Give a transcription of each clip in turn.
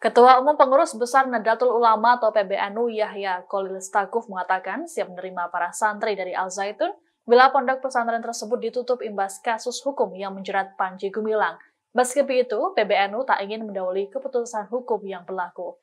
Ketua Umum Pengurus Besar Nadatul Ulama atau PBNU Yahya Kolil Stakuf mengatakan siap menerima para santri dari Al Zaitun bila pondok pesantren tersebut ditutup imbas kasus hukum yang menjerat Panji Gumilang. Meski begitu, PBNU tak ingin mendahului keputusan hukum yang berlaku.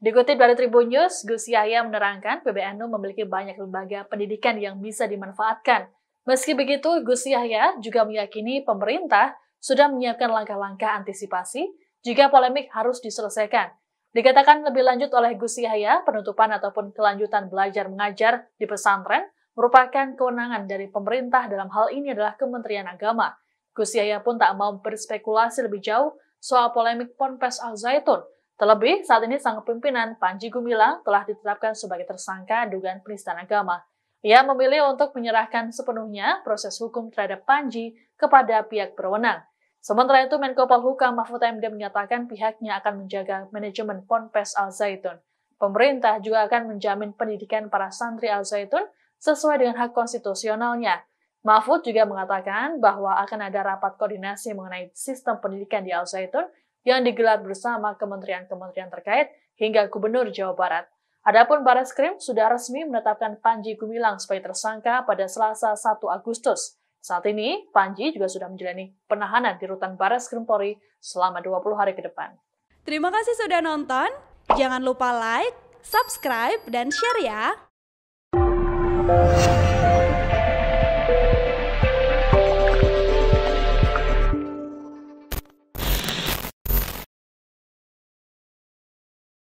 Dikutip dari Tribun News, Gus Yahya menerangkan PBNU memiliki banyak lembaga pendidikan yang bisa dimanfaatkan. Meski begitu, Gus Yahya juga meyakini pemerintah sudah menyiapkan langkah-langkah antisipasi jika polemik harus diselesaikan. Dikatakan lebih lanjut oleh Gus Yahya, penutupan ataupun kelanjutan belajar mengajar di pesantren merupakan kewenangan dari pemerintah dalam hal ini adalah Kementerian Agama. Gus Yahya pun tak mau berspekulasi lebih jauh soal polemik Ponpes Al Zaitun. Terlebih, saat ini sang pimpinan Panji Gumilang telah ditetapkan sebagai tersangka dugaan penistaan agama. Ia memilih untuk menyerahkan sepenuhnya proses hukum terhadap Panji kepada pihak berwenang. Sementara itu, Menko Polhukam Mahfud MD menyatakan pihaknya akan menjaga manajemen Ponpes Al-Zaitun. Pemerintah juga akan menjamin pendidikan para santri Al-Zaitun sesuai dengan hak konstitusionalnya. Mahfud juga mengatakan bahwa akan ada rapat koordinasi mengenai sistem pendidikan di Al-Zaitun yang digelar bersama kementerian-kementerian terkait hingga Gubernur Jawa Barat. Adapun Baris Krim sudah resmi menetapkan Panji Gumilang sebagai tersangka pada Selasa 1 Agustus. Saat ini, Panji juga sudah menjalani penahanan di rutan Bares Krim Polri selama 20 hari ke depan. Terima kasih sudah nonton. Jangan lupa like, subscribe, dan share ya.